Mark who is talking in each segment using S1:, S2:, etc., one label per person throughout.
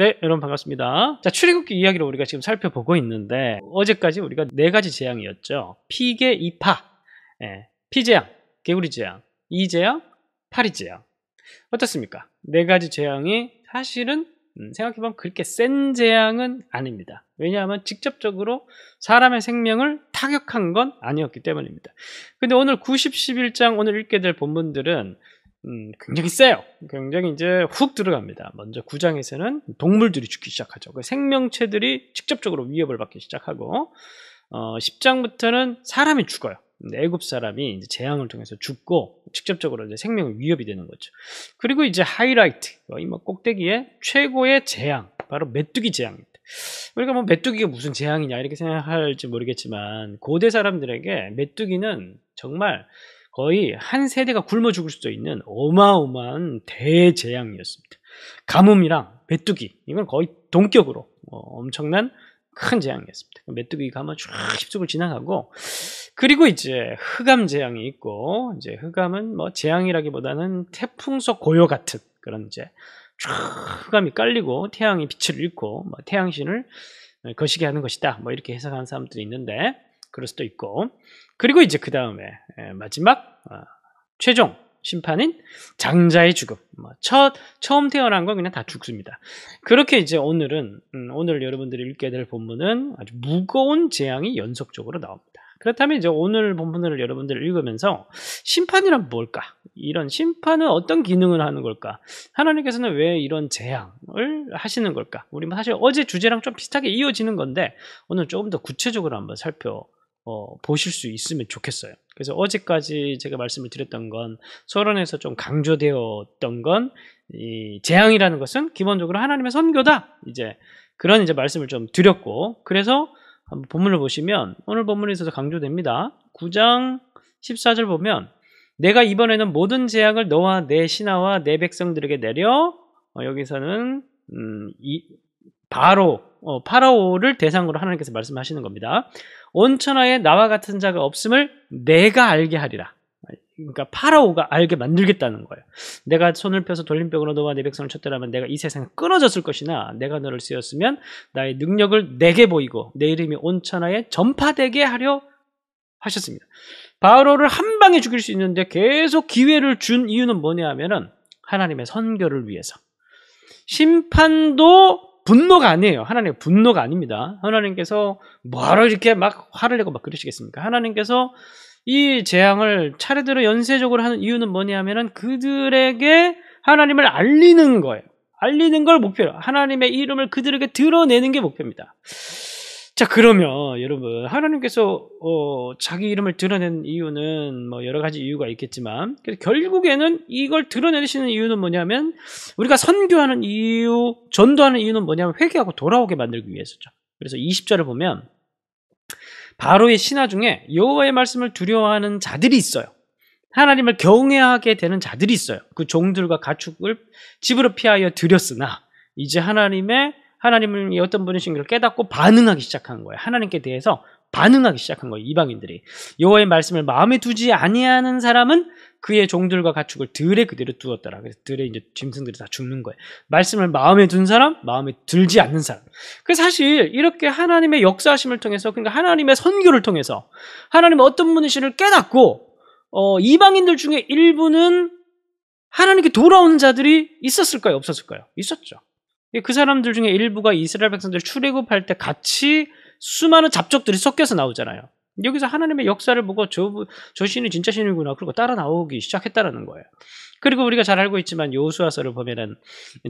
S1: 네, 여러분 반갑습니다. 자, 출애굽기 이야기를 우리가 지금 살펴보고 있는데 어제까지 우리가 네 가지 재앙이었죠. 피계 이파, 예, 피재앙, 개구리 재앙, 이재앙, 파리 재앙. 어떻습니까? 네 가지 재앙이 사실은 음, 생각해보면 그렇게 센 재앙은 아닙니다. 왜냐하면 직접적으로 사람의 생명을 타격한 건 아니었기 때문입니다. 근데 오늘 90, 11장 오늘 읽게 될 본문들은 음, 굉장히 세요. 굉장히 이제 훅 들어갑니다. 먼저 구장에서는 동물들이 죽기 시작하죠. 그 생명체들이 직접적으로 위협을 받기 시작하고 어, 10장부터는 사람이 죽어요. 애굽 사람이 이제 재앙을 통해서 죽고 직접적으로 이제 생명 위협이 되는 거죠. 그리고 이제 하이라이트 거의 뭐 꼭대기에 최고의 재앙 바로 메뚜기 재앙입니다. 우리가 뭐 메뚜기가 무슨 재앙이냐 이렇게 생각할지 모르겠지만 고대 사람들에게 메뚜기는 정말 거의 한 세대가 굶어 죽을 수도 있는 어마어마한 대재앙이었습니다. 가뭄이랑 메뚜기 이건 거의 동격으로 어, 엄청난 큰 재앙이었습니다. 메뚜기가 아마 쭉휩쓸를 지나가고 그리고 이제 흑암 재앙이 있고 이제 흑암은 뭐 재앙이라기보다는 태풍속 고요 같은 그런 이제 쭉 흑암이 깔리고 태양이 빛을 잃고 뭐 태양신을 거시게 하는 것이다. 뭐 이렇게 해석하는 사람들이 있는데 그럴 수도 있고 그리고 이제 그 다음에 예, 마지막 어, 최종 심판인 장자의 죽음. 뭐 첫 처음 태어난 건 그냥 다 죽습니다. 그렇게 이제 오늘은 음, 오늘 여러분들이 읽게 될 본문은 아주 무거운 재앙이 연속적으로 나옵니다. 그렇다면 이제 오늘 본문을 여러분들 읽으면서 심판이란 뭘까? 이런 심판은 어떤 기능을 하는 걸까? 하나님께서는 왜 이런 재앙을 하시는 걸까? 우리 뭐 사실 어제 주제랑 좀 비슷하게 이어지는 건데 오늘 조금 더 구체적으로 한번 살펴 어, 보실 수 있으면 좋겠어요. 그래서 어제까지 제가 말씀을 드렸던 건 서론에서 좀 강조되었던 건 이 재앙이라는 것은 기본적으로 하나님의 선교다. 이제 그런 이제 말씀을 좀 드렸고 그래서 본문을 보시면 오늘 본문에 있어서 강조됩니다. 9장 14절 보면 내가 이번에는 모든 재앙을 너와 내 신하와 내 백성들에게 내려 어, 여기서는 음, 이, 바로 어, 파라오를 대상으로 하나님께서 말씀하시는 겁니다. 온천하에 나와 같은 자가 없음을 내가 알게 하리라. 그러니까 파라오가 알게 만들겠다는 거예요. 내가 손을 펴서 돌림벽으로 너와 내 백성을 쳤더라면 내가 이 세상에 끊어졌을 것이나 내가 너를 쓰였으면 나의 능력을 내게 보이고 내 이름이 온천하에 전파되게 하려 하셨습니다. 바로를 한 방에 죽일 수 있는데 계속 기회를 준 이유는 뭐냐 하면은 하나님의 선교를 위해서 심판도 분노가 아니에요. 하나님의 분노가 아닙니다. 하나님께서 뭐하러 이렇게 막 화를 내고 막 그러시겠습니까? 하나님께서 이 재앙을 차례대로 연쇄적으로 하는 이유는 뭐냐면은 그들에게 하나님을 알리는 거예요. 알리는 걸 목표로 하나님의 이름을 그들에게 드러내는 게 목표입니다. 자, 그러면 여러분, 하나님께서 어, 자기 이름을 드러낸 이유는 뭐 여러 가지 이유가 있겠지만, 결국에는 이걸 드러내시는 이유는 뭐냐면, 우리가 선교하는 이유, 전도하는 이유는 뭐냐면 회개하고 돌아오게 만들기 위해서죠. 그래서 20절을 보면, 바로의 신하 중에 여호와의 말씀을 두려워하는 자들이 있어요. 하나님을 경외하게 되는 자들이 있어요. 그 종들과 가축을 집으로 피하여 드렸으나, 이제 하나님의 하나님이 어떤 분이신 걸 깨닫고 반응하기 시작한 거예요. 하나님께 대해서 반응하기 시작한 거예요. 이방인들이 여호와의 말씀을 마음에 두지 아니하는 사람은 그의 종들과 가축을 들에 그대로 두었더라. 그래서 들에 이제 짐승들이 다 죽는 거예요. 말씀을 마음에 둔 사람, 마음에 들지 않는 사람. 그 사실 이렇게 하나님의 역사심을 통해서 그러니까 하나님의 선교를 통해서 하나님 어떤 분이신을 깨닫고 어, 이방인들 중에 일부는 하나님께 돌아오는 자들이 있었을까요? 없었을까요? 있었죠. 그 사람들 중에 일부가 이스라엘 백성들 출애굽할 때 같이 수많은 잡적들이 섞여서 나오잖아요. 여기서 하나님의 역사를 보고 저, 저 신이 진짜 신이구나. 그리고 따라 나오기 시작했다라는 거예요. 그리고 우리가 잘 알고 있지만 요수아서를 보면은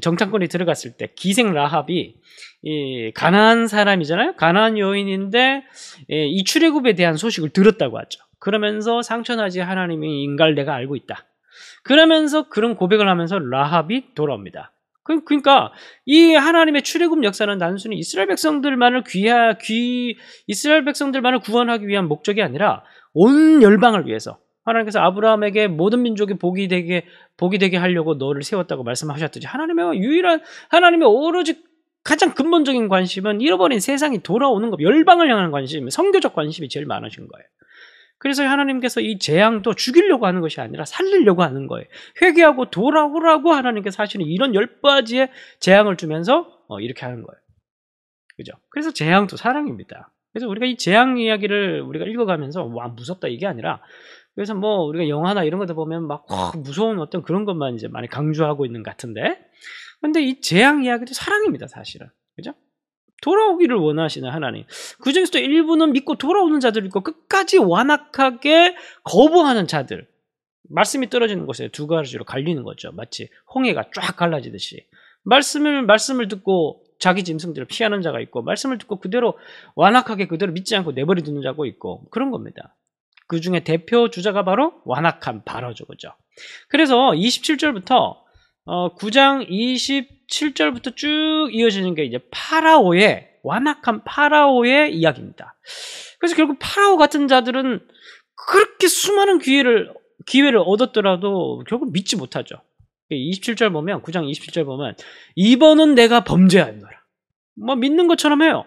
S1: 정착권이 들어갔을 때 기생 라합이 이 가난한 사람이잖아요. 가난한 여인인데 이 출애굽에 대한 소식을 들었다고 하죠. 그러면서 상처나지 하나님의 인갈 내가 알고 있다. 그러면서 그런 고백을 하면서 라합이 돌아옵니다. 그, 그러니까 이 하나님의 출애굽 역사는 단순히 이스라엘 백성들만을 귀하 귀 이스라엘 백성들만을 구원하기 위한 목적이 아니라 온 열방을 위해서 하나님께서 아브라함에게 모든 민족이 복이 되게 복이 되게 하려고 너를 세웠다고 말씀하셨듯이 하나님의 유일한 하나님의 오로지 가장 근본적인 관심은 잃어버린 세상이 돌아오는 것, 열방을 향한 관심, 성교적 관심이 제일 많으신 거예요. 그래서 하나님께서 이 재앙도 죽이려고 하는 것이 아니라 살리려고 하는 거예요. 회개하고 돌아오라고 하나님께서 사실은 이런 열바지의 재앙을 주면서 어, 이렇게 하는 거예요. 그죠? 그래서 재앙도 사랑입니다. 그래서 우리가 이 재앙 이야기를 우리가 읽어가면서 와 무섭다 이게 아니라 그래서 뭐 우리가 영화나 이런 거다 보면 막 와, 어. 무서운 어떤 그런 것만 이제 많이 강조하고 있는 것 같은데 근데 이 재앙 이야기도 사랑입니다 사실은 그죠? 돌아오기를 원하시는 하나님. 그 중에서도 일부는 믿고 돌아오는 자들 있고 끝까지 완악하게 거부하는 자들. 말씀이 떨어지는 곳에 두 가지로 갈리는 거죠. 마치 홍해가 쫙 갈라지듯이. 말씀을, 말씀을 듣고 자기 짐승들을 피하는 자가 있고, 말씀을 듣고 그대로 완악하게 그대로 믿지 않고 내버려 두는 자가 있고, 그런 겁니다. 그 중에 대표 주자가 바로 완악한 바로죠. 그죠. 그래서 27절부터 어, 9장 27절부터 쭉쭉 이어지는 게 이제 파라오의 완악한 파라오의 이야기입니다. 그래서 결국 파라오 같은 자들은 그렇게 수많은 기회를 기회를 얻었더라도 결국 믿지 못하죠. 27절 보면 9장 27절 보면 이번은 내가 범죄하노라. 뭐 믿는 것처럼 해요.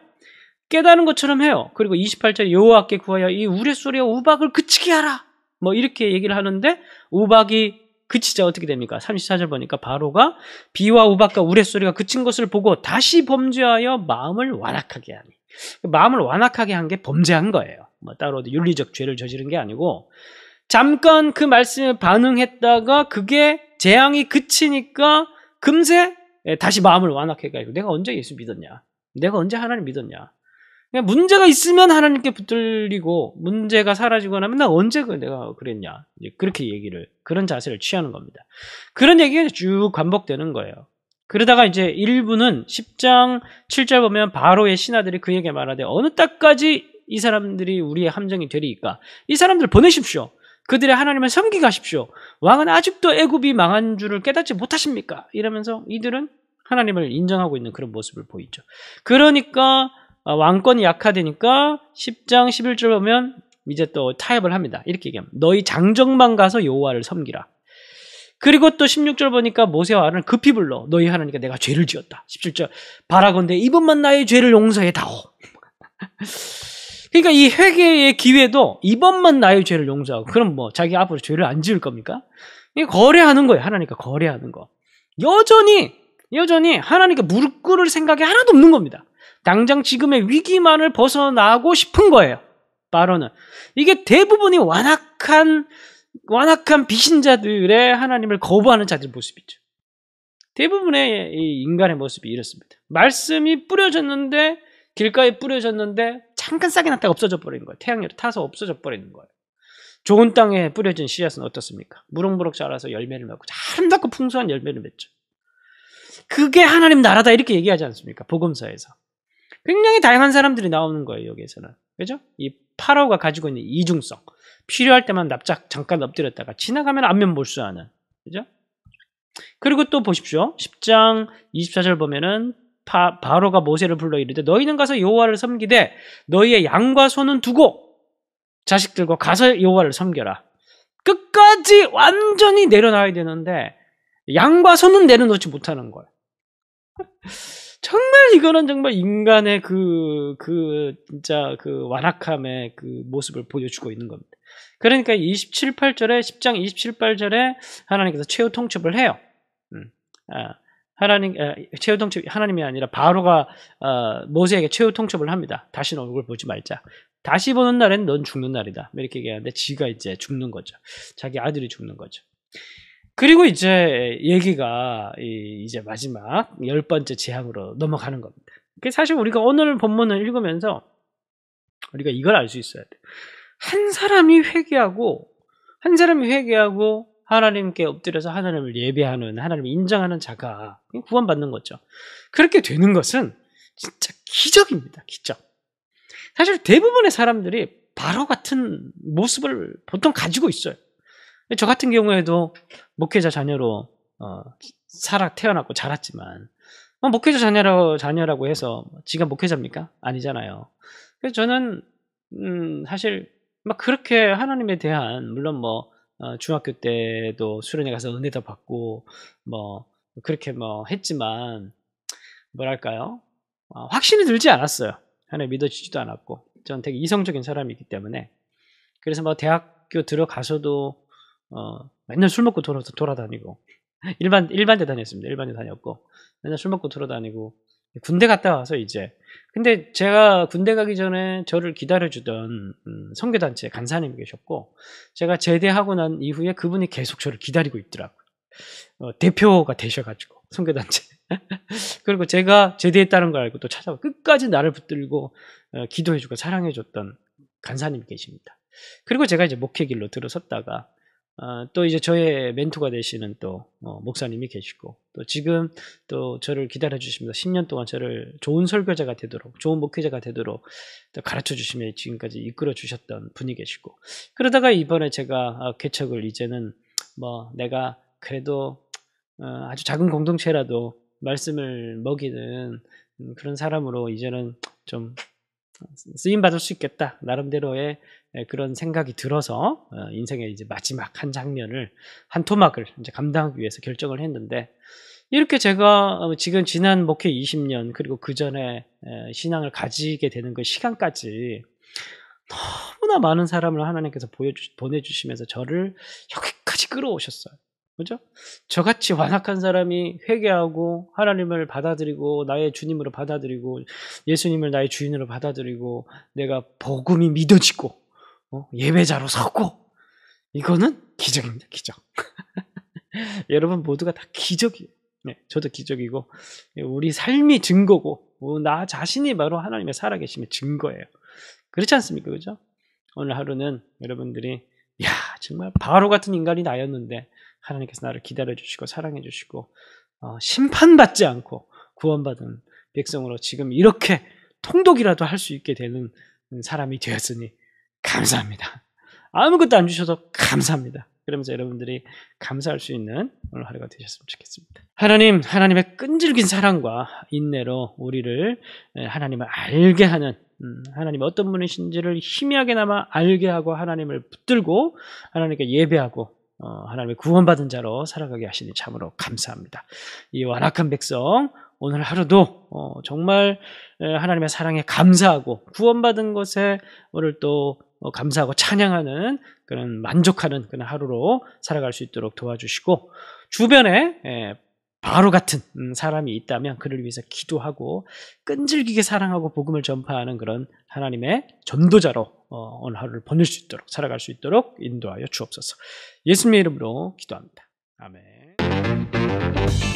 S1: 깨달은 것처럼 해요. 그리고 28절 여호와께 구하여 이 우레 소리와 우박을 그치게 하라. 뭐 이렇게 얘기를 하는데 우박이 그치자 어떻게 됩니까? 34절 보니까 바로가 비와 우박과 우레소리가 그친 것을 보고 다시 범죄하여 마음을 완악하게 하니. 그 마음을 완악하게 한 게 범죄한 거예요. 뭐 따로 윤리적 죄를 저지른 게 아니고 잠깐 그 말씀에 반응했다가 그게 재앙이 그치니까 금세 예, 다시 마음을 완악해가지고 내가 언제 예수 믿었냐? 내가 언제 하나님 믿었냐? 그냥 문제가 있으면 하나님께 붙들리고 문제가 사라지거 나면 나 언제 그 내가 그랬냐 그렇게 얘기를 그런 자세를 취하는 겁니다. 그런 얘기가 쭉 반복되는 거예요. 그러다가 이제 일부는 10장 7절 보면 바로의 신하들이 그에게 말하되 어느 때까지 이 사람들이 우리의 함정이 되리이까 이 사람들 보내십시오. 그들의 하나님을 섬기가십시오. 왕은 아직도 애굽이 망한 줄을 깨닫지 못하십니까? 이러면서 이들은 하나님을 인정하고 있는 그런 모습을 보이죠. 그러니까 어, 왕권이 약화되니까 10장 11절 보면 이제 또 타협을 합니다. 이렇게 얘기합니다. 너희 장정만 가서 여호와를 섬기라. 그리고 또 16절 보니까 모세와 아론 급히 불러 너희 하나님께 내가 죄를 지었다. 17절 바라건대 이번만 나의 죄를 용서해 다오. 그러니까 이 회개의 기회도 이번만 나의 죄를 용서하고 그럼 뭐 자기 앞으로 죄를 안 지을 겁니까? 거래하는 거예요. 하나님과 거래하는 거. 여전히 여전히 하나님께 무릎 꿇을 생각이 하나도 없는 겁니다. 당장 지금의 위기만을 벗어나고 싶은 거예요. 바로는. 이게 대부분이 완악한, 완악한 비신자들의 하나님을 거부하는 자들 모습이죠. 대부분의 인간의 모습이 이렇습니다. 말씀이 뿌려졌는데, 길가에 뿌려졌는데, 잠깐 싹이 났다가 없어져 버리는 거예요. 태양열이 타서 없어져 버리는 거예요. 좋은 땅에 뿌려진 씨앗은 어떻습니까? 무럭무럭 자라서 열매를 맺고 아름답고 풍성한 열매를 맺죠. 그게 하나님 나라다 이렇게 얘기하지 않습니까? 복음서에서. 굉장히 다양한 사람들이 나오는 거예요, 여기에서는. 그죠? 이 8호가 가지고 있는 이중성. 필요할 때만 납작 잠깐 엎드렸다가 지나가면 안면 몰수하는. 그죠? 그리고 또 보십시오. 10장 24절 보면은 바, 바로가 모세를 불러 이르되 너희는 가서 여호와를 섬기되 너희의 양과 소는 두고 자식들과 가서 여호와를 섬겨라. 끝까지 완전히 내려놔야 되는데 양과 소는 내려놓지 못하는 거예요. 정말 이거는 정말 인간의 그, 그, 진짜 그 완악함의 그 모습을 보여주고 있는 겁니다. 그러니까 27, 8절에, 10장 27, 8절에 하나님께서 최후 통첩을 해요. 음, 아, 하나님, 아, 최후 통첩, 이 하나님이 아니라 바로가, 아, 모세에게 최후 통첩을 합니다. 다시는 얼굴 보지 말자. 다시 보는 날엔 넌 죽는 날이다. 이렇게 얘기하는데 지가 이제 죽는 거죠. 자기 아들이 죽는 거죠. 그리고 이제 얘기가 이제 마지막 열 번째 재앙으로 넘어가는 겁니다. 사실 우리가 오늘 본문을 읽으면서 우리가 이걸 알 수 있어야 돼. 한 사람이 회개하고 한 사람이 회개하고 하나님께 엎드려서 하나님을 예배하는 하나님을 인정하는 자가 구원받는 거죠. 그렇게 되는 것은 진짜 기적입니다. 기적. 사실 대부분의 사람들이 바로 같은 모습을 보통 가지고 있어요. 저 같은 경우에도 목회자 자녀로 어, 살아 태어났고 자랐지만 어, 목회자 자녀라, 자녀라고 해서 지가 목회자입니까? 아니잖아요. 그래서 저는 음, 사실 막 그렇게 하나님에 대한 물론 뭐 어, 중학교 때도 수련회 가서 은혜도 받고 뭐 그렇게 뭐 했지만 뭐랄까요 어, 확신이 들지 않았어요. 하나님 믿어지지도 않았고 저는 되게 이성적인 사람이기 때문에 그래서 뭐 대학교 들어가서도 어, 맨날 술 먹고 돌아, 돌아다니고 일반 일반대 다녔습니다. 일반대 다녔고 맨날 술 먹고 돌아다니고 군대 갔다 와서 이제 근데 제가 군대 가기 전에 저를 기다려주던 음, 선교단체 간사님 계셨고 제가 제대하고 난 이후에 그분이 계속 저를 기다리고 있더라고요. 어, 대표가 되셔가지고 성교단체 그리고 제가 제대했다는 걸 알고 또 찾아와 끝까지 나를 붙들고 어, 기도해주고 사랑해줬던 간사님 계십니다. 그리고 제가 이제 목회길로 들어섰다가 아, 또 이제 저의 멘토가 되시는 또 어, 목사님이 계시고 또 지금 또 저를 기다려 주십니다. 10년 동안 저를 좋은 설교자가 되도록 좋은 목회자가 되도록 가르쳐 주시며 지금까지 이끌어 주셨던 분이 계시고 그러다가 이번에 제가 아, 개척을 이제는 뭐 내가 그래도 어, 아주 작은 공동체라도 말씀을 먹이는 음, 그런 사람으로 이제는 좀 쓰임 받을 수 있겠다 나름대로의 그런 생각이 들어서 어, 인생의 이제 마지막 한 장면을 한 토막을 이제 감당하기 위해서 결정을 했는데 이렇게 제가 어, 지금 지난 목회 20년 그리고 그 전에 신앙을 가지게 되는 그 시간까지 너무나 많은 사람을 하나님께서 보여주, 보내주시면서 저를 여기까지 끌어오셨어요. 그죠? 저같이 완악한 사람이 회개하고 하나님을 받아들이고 나의 주님으로 받아들이고 예수님을 나의 주인으로 받아들이고 내가 복음이 믿어지고 어? 예배자로 서고 이거는 기적입니다. 기적. 여러분 모두가 다 기적이에요. 네, 저도 기적이고 예, 우리 삶이 증거고 뭐 나 자신이 바로 하나님의 살아계심의 증거예요. 그렇지 않습니까? 그죠? 오늘 하루는 여러분들이 야 정말 바로 같은 인간이 나였는데 하나님께서 나를 기다려 주시고 사랑해 주시고 어, 심판받지 않고 구원받은 백성으로 지금 이렇게 통독이라도 할 수 있게 되는 사람이 되었으니 감사합니다. 아무것도 안 주셔서 감사합니다. 그러면서 여러분들이 감사할 수 있는 오늘 하루가 되셨으면 좋겠습니다. 하나님, 하나님의 끈질긴 사랑과 인내로 우리를 하나님을 알게 하는 음, 하나님 어떤 분이신지를 희미하게나마 알게 하고 하나님을 붙들고 하나님께 예배하고 어, 하나님의 구원받은 자로 살아가게 하시니 참으로 감사합니다. 이 완악한 백성 오늘 하루도 어, 정말 하나님의 사랑에 감사하고 구원받은 것에 오늘 또 어, 감사하고 찬양하는 그런 만족하는 그런 하루로 살아갈 수 있도록 도와주시고 주변에 바로 같은 음, 사람이 있다면 그를 위해서 기도하고 끈질기게 사랑하고 복음을 전파하는 그런 하나님의 전도자로 오늘 어, 하루를 보낼 수 있도록 살아갈 수 있도록 인도하여 주옵소서. 예수님의 이름으로 기도합니다. 아멘.